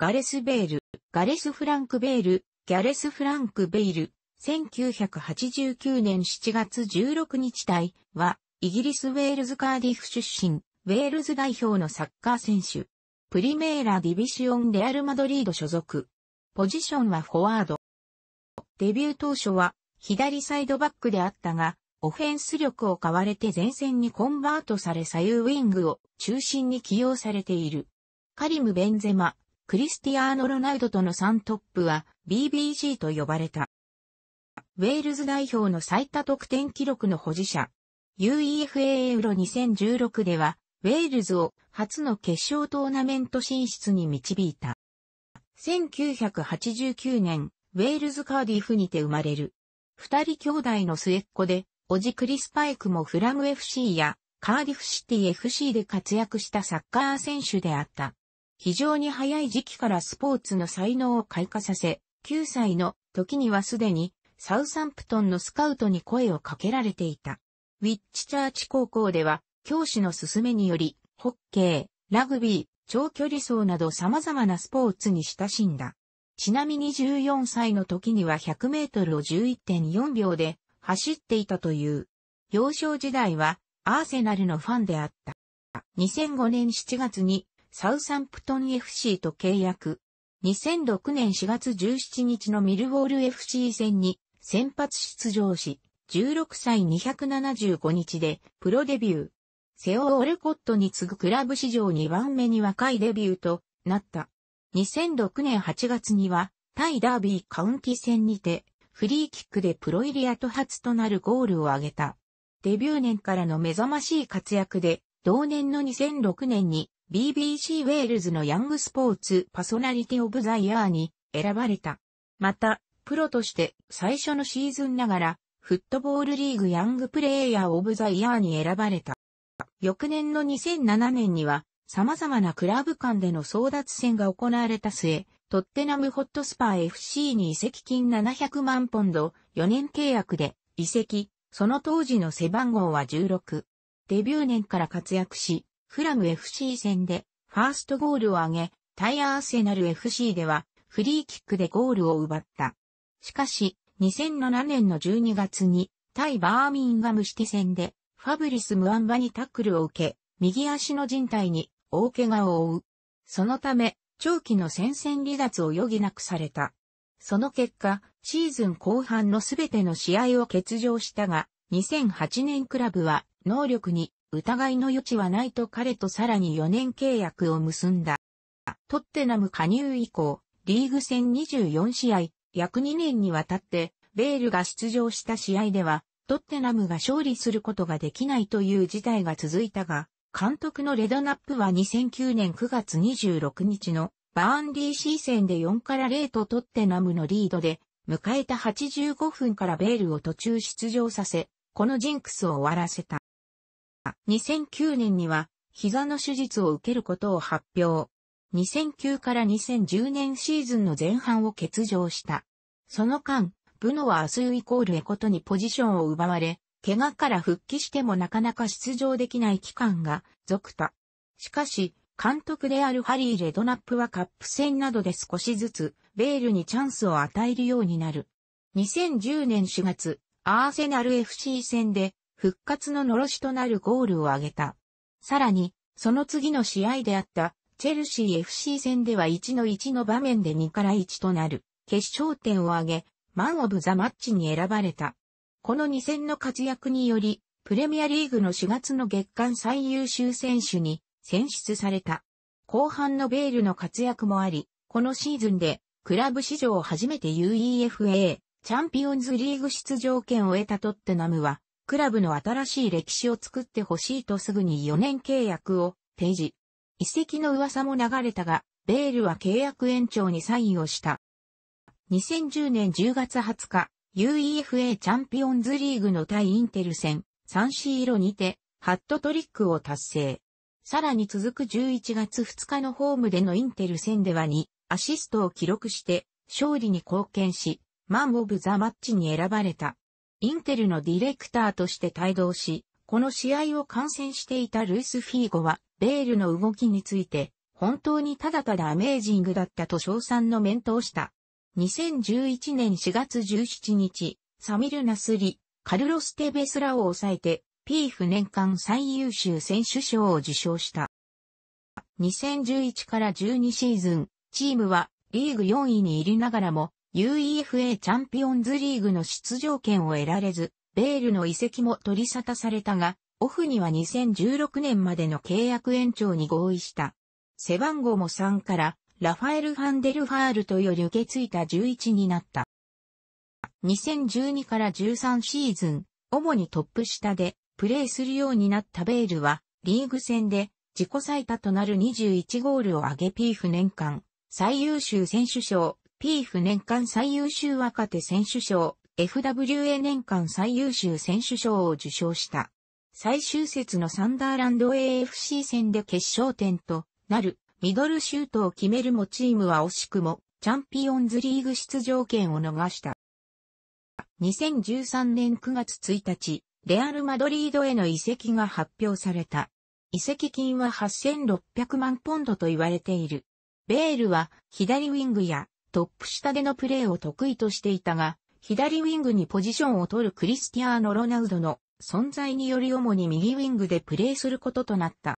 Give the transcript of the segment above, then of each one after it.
ガレス・ベール、ガレス・フランク・ベール、ギャレス・フランク・ベイル、1989年7月16日隊は、イギリス・ウェールズ・カーディフ出身、ウェールズ代表のサッカー選手。プリメーラ・ディビシオン・レアル・マドリード所属。ポジションはフォワード。デビュー当初は、左サイドバックであったが、オフェンス力を買われて前線にコンバートされ左右ウィングを中心に起用されている。カリム・ベンゼマ、クリスティアーノ・ロナウドとの3トップは BBG と呼ばれた。ウェールズ代表の最多得点記録の保持者。UEFA エウロ2016では、ウェールズを初の決勝トーナメント進出に導いた。1989年、ウェールズ・カーディフにて生まれる。二人兄弟の末っ子で、おじクリス・パイクもフラム FC やカーディフシティ FC で活躍したサッカー選手であった。非常に早い時期からスポーツの才能を開花させ、9歳の時にはすでにサウサンプトンのスカウトに声をかけられていた。ウィッチチャーチ高校では、教師の勧めにより、ホッケー、ラグビー、長距離走など様々なスポーツに親しんだ。ちなみに14歳の時には100メートルを11.4秒で走っていたという。幼少時代はアーセナルのファンであった。2005年7月にサウサンプトン FC と契約。2006年4月17日のミルウォール FC 戦に先発出場し、16歳275日でプロデビュー。セオ・オルコットに次ぐクラブ史上2番目に若いデビューとなった。2006年8月には、タイダービーカウンティ戦にて、フリーキックでプロ入り後初となるゴールを挙げた。デビュー年からの目覚ましい活躍で、同年の2006年に BBC ウェールズのヤングスポーツパーソナリティオブザイヤーに選ばれた。また、プロとして最初のシーズンながら、フットボールリーグヤングプレイヤーオブザイヤーに選ばれた。翌年の2007年には、様々なクラブ間での争奪戦が行われた末、トッテナムホットスパー FC に移籍金700万ポンド、4年契約で移籍、その当時の背番号は16。デビュー年から活躍し、フラム FC 戦でファーストゴールを挙げ、タイアーセナル FC ではフリーキックでゴールを奪った。しかし、2007年の12月に対バーミンガムシティ戦でファブリス・ムアンバにタックルを受け、右足の人帯に大怪我を負う。そのため、長期の戦線離脱を余儀なくされた。その結果、シーズン後半のすべての試合を欠場したが、2008年クラブは能力に疑いの余地はないと彼とさらに4年契約を結んだ。トッテナム加入以降、リーグ戦24試合、約2年にわたって、ベールが出場した試合では、トッテナムが勝利することができないという事態が続いたが、監督のレドナップは2009年9月26日のバーンリー C 戦で4から0とトッテナムのリードで、迎えた85分からベールを途中出場させ、このジンクスを終わらせた。2009年には膝の手術を受けることを発表。2009から2010年シーズンの前半を欠場した。その間、ブノはアスユイコールエコトにポジションを奪われ、怪我から復帰してもなかなか出場できない期間が続多。しかし、監督であるハリー・レドナップはカップ戦などで少しずつ、ベールにチャンスを与えるようになる。2010年4月、アーセナル FC 戦で復活の呪しとなるゴールを挙げた。さらに、その次の試合であった、チェルシー FC 戦では1の1の場面で2から1となる、決勝点を挙げ、マン・オブ・ザ・マッチに選ばれた。この2戦の活躍により、プレミアリーグの4月の月間最優秀選手に選出された。後半のベールの活躍もあり、このシーズンで、クラブ史上初めて UEFA チャンピオンズリーグ出場権を得たトッテナムは、クラブの新しい歴史を作ってほしいとすぐに4年契約を提示。遺跡の噂も流れたが、ベールは契約延長にサインをした。2010年10月20日、UEFA チャンピオンズリーグの対インテル戦、サンシーロにて、ハットトリックを達成。さらに続く11月2日のホームでのインテル戦では2、アシストを記録して、勝利に貢献し、マン・オブ・ザ・マッチに選ばれた。インテルのディレクターとして帯同し、この試合を観戦していたルイス・フィーゴは、ベールの動きについて、本当にただただアメージングだったと称賛の面倒した。2011年4月17日、サミル・ナスリ、カルロス・テベスラを抑えて、ピーフ年間最優秀選手賞を受賞した。2011から12シーズン、チームはリーグ4位に入りながらも、UEFA チャンピオンズリーグの出場権を得られず、ベールの移籍も取り沙汰されたが、オフには2016年までの契約延長に合意した。背番号も3から、ラファエル・ファンデル・ファールとより受け継いだ11になった。2012から13シーズン、主にトップ下でプレーするようになったベールは、リーグ戦で自己最多となる21ゴールを挙げピーフ年間、最優秀選手賞、ピーフ年間最優秀若手選手賞、FWA 年間最優秀選手賞を受賞した。最終節のサンダーランド AFC 戦で決勝点となるミドルシュートを決めるもチームは惜しくもチャンピオンズリーグ出場権を逃した。2013年9月1日、レアル・マドリードへの移籍が発表された。移籍金は8600万ポンドと言われている。ベールは左ウィングやトップ下でのプレーを得意としていたが、左ウィングにポジションを取るクリスティアーノ・ロナウドの存在により主に右ウィングでプレーすることとなった。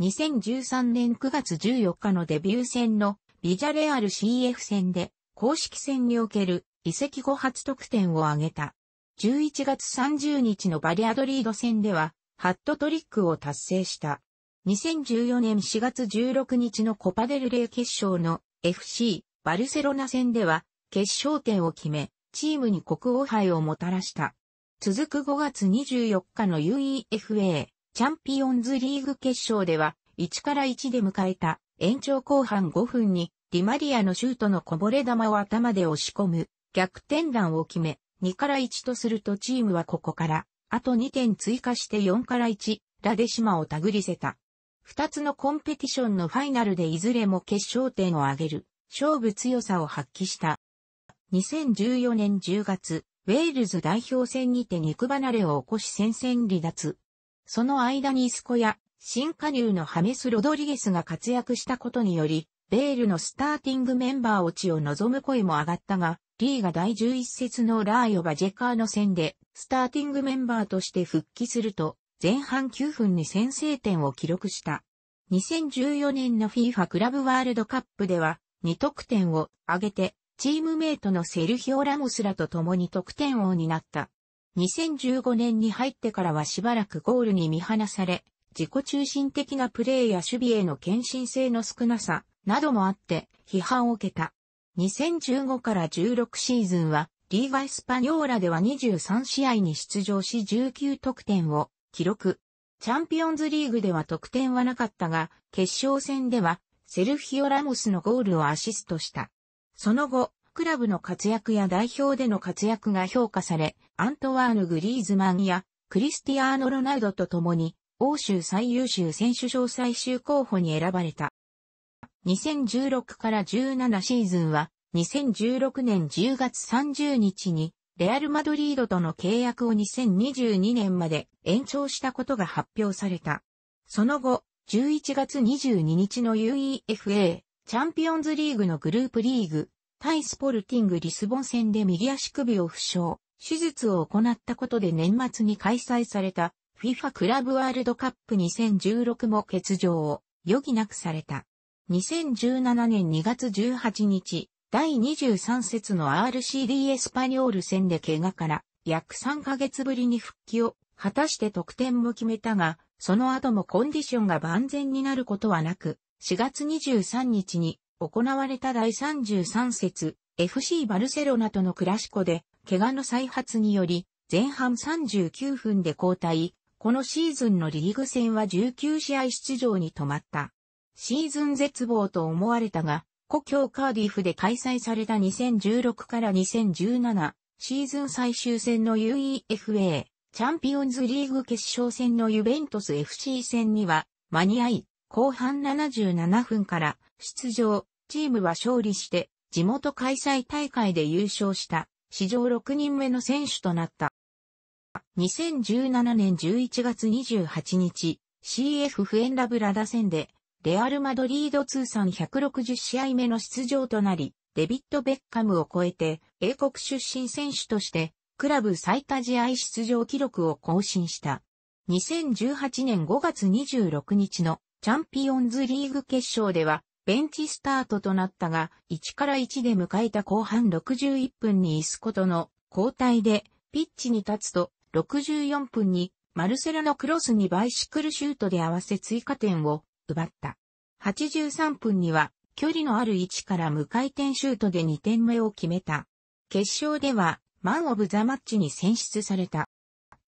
2013年9月14日のデビュー戦のビジャレアル CF 戦で公式戦における移籍後初得点を挙げた。11月30日のバリアドリード戦ではハットトリックを達成した。2014年4月16日のコパデルレイ決勝の FC バルセロナ戦では決勝点を決め、チームに国王杯をもたらした。続く5月24日の UEFA チャンピオンズリーグ決勝では1から1で迎えた延長後半5分にディマリアのシュートのこぼれ球を頭で押し込む逆転弾を決め2から1とするとチームはここからあと2点追加して4から1ラデシマを手繰りせた。二つのコンペティションのファイナルでいずれも決勝点を挙げる、勝負強さを発揮した。2014年10月、ウェールズ代表戦にて肉離れを起こし戦線離脱。その間にイスコや新加入のハメス・ロドリゲスが活躍したことにより、ベールのスターティングメンバー落ちを望む声も上がったが、リーが第11節のラーヨバ・ジェカーの戦で、スターティングメンバーとして復帰すると、前半9分に先制点を記録した。2014年の FIFA クラブワールドカップでは2得点を挙げてチームメイトのセルヒオ・ラモスらと共に得点王になった。2015年に入ってからはしばらくゴールに見放され、自己中心的なプレーや守備への献身性の少なさなどもあって批判を受けた。2015から16シーズンはリーガ・エスパニョーラでは23試合に出場し19得点を記録。チャンピオンズリーグでは得点はなかったが、決勝戦では、セルフィオ・ラモスのゴールをアシストした。その後、クラブの活躍や代表での活躍が評価され、アントワーヌ・グリーズマンやクリスティアーノ・ロナウドと共に、欧州最優秀選手賞最終候補に選ばれた。2016から17シーズンは、2016年10月30日にレアル・マドリードとの契約を2022年まで延長したことが発表された。その後、11月22日の UEFA チャンピオンズリーグのグループリーグ、対スポルティングリスボン戦で右足首を負傷、手術を行ったことで年末に開催された FIFA クラブワールドカップ2016も欠場を余儀なくされた。2017年2月18日、第23節の RCD エスパニョール戦で怪我から約3ヶ月ぶりに復帰を果たして得点も決めたが、その後もコンディションが万全になることはなく、4月23日に行われた第33節 FC バルセロナとのクラシコで怪我の再発により前半39分で交代、このシーズンのリーグ戦は19試合出場に止まった。シーズン絶望と思われたが、故郷カーディフで開催された2016から2017シーズン最終戦の UEFA チャンピオンズリーグ決勝戦のユベントス FC 戦には間に合い、後半77分から出場、チームは勝利して地元開催大会で優勝した史上6人目の選手となった。2017年11月28日、CF フエンラブラダ戦でレアル・マドリード通算160試合目の出場となり、デビッド・ベッカムを超えて、英国出身選手として、クラブ最多試合出場記録を更新した。2018年5月26日のチャンピオンズリーグ決勝では、ベンチスタートとなったが、1から1で迎えた後半61分にイスコとの交代で、ピッチに立つと、64分にマルセラのクロスにバイシクルシュートで合わせ追加点を奪った。83分には距離のある位置から無回転シュートで2点目を決めた。決勝ではマンオブザマッチに選出された。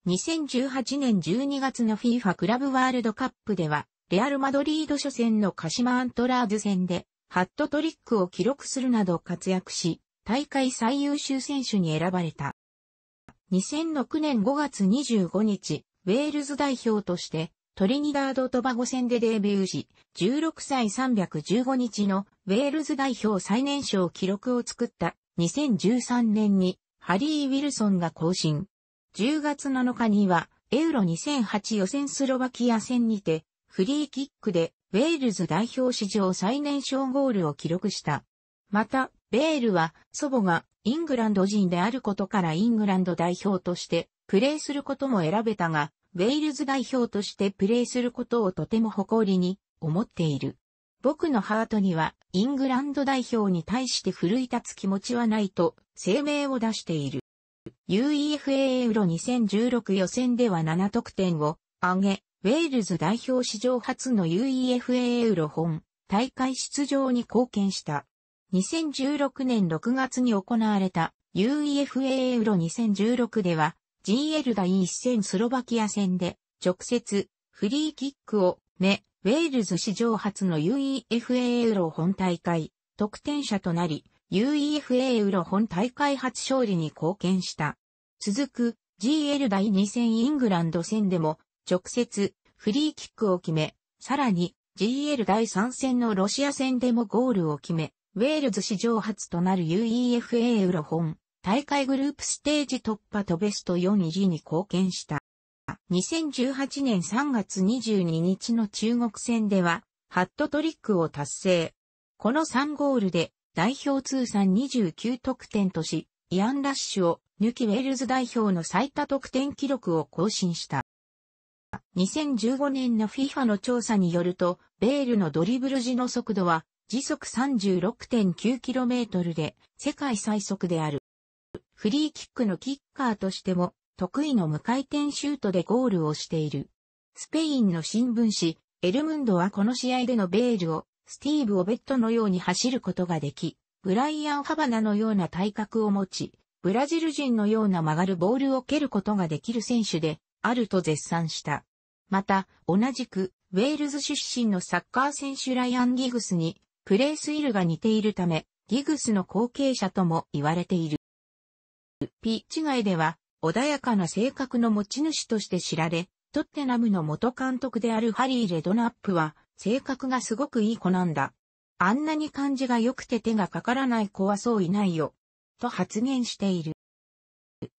2018年12月の FIFA クラブワールドカップでは、レアル・マドリード初戦の鹿島アントラーズ戦で、ハットトリックを記録するなど活躍し、大会最優秀選手に選ばれた。2006年5月25日、ウェールズ代表としてトリニダード・トバゴ戦でデビューし、16歳315日のウェールズ代表最年少記録を作った2013年にハリー・ウィルソンが更新。10月7日にはエウロ2008予選スロバキア戦にてフリーキックでウェールズ代表史上最年少ゴールを記録した。また、ベールは祖母がイングランド人であることからイングランド代表としてプレーすることも選べたが、ウェールズ代表としてプレーすることをとても誇りに思っている。僕のハートにはイングランド代表に対して奮い立つ気持ちはないと声明を出している。UEFA エウロ2016予選では7得点を挙げ、ウェールズ代表史上初の UEFA エウロ本大会出場に貢献した。2016年6月に行われた UEFA エウロ2016では GL 第1戦スロバキア戦で、直接、フリーキックを、目、ウェールズ史上初の UEFA ウロ本大会、得点者となり、UEFA ウロ本大会初勝利に貢献した。続く、GL 第2戦イングランド戦でも、直接、フリーキックを決め、さらに、GL 第3戦のロシア戦でもゴールを決め、ウェールズ史上初となる UEFA ウロ本大会グループステージ突破とベスト4入りに貢献した。2018年3月22日の中国戦では、ハットトリックを達成。この3ゴールで、代表通算29得点とし、イアン・ラッシュを抜きウェールズ代表の最多得点記録を更新した。2015年の FIFA の調査によると、ベールのドリブル時の速度は時速 36.9km で世界最速である。フリーキックのキッカーとしても、得意の無回転シュートでゴールをしている。スペインの新聞紙、エルムンドはこの試合でのベールを、スティーブ・オベットのように走ることができ、ブライアン・ハバナのような体格を持ち、ブラジル人のような曲がるボールを蹴ることができる選手で、あると絶賛した。また、同じく、ウェールズ出身のサッカー選手ライアン・ギグスに、プレースイルが似ているため、ギグスの後継者とも言われている。ピッチ外では、穏やかな性格の持ち主として知られ、トッテナムの元監督であるハリー・レドナップは、性格がすごくいい子なんだ。あんなに感じが良くて手がかからない子はそういないよ。と発言している。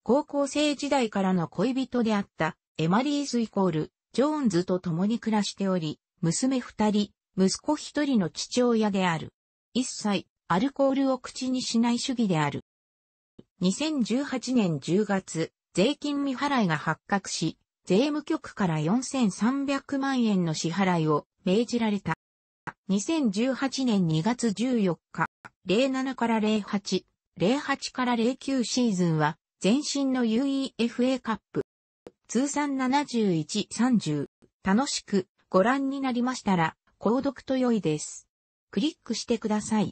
高校生時代からの恋人であったエマリーズイコール、ジョーンズと共に暮らしており、娘二人、息子一人の父親である。一切、アルコールを口にしない主義である。2018年10月、税金未払いが発覚し、税務局から4300万円の支払いを命じられた。2018年2月14日、07から08、08から09シーズンは、前身の UEFA カップ、通算7130、楽しくご覧になりましたら、購読と良いです。クリックしてください。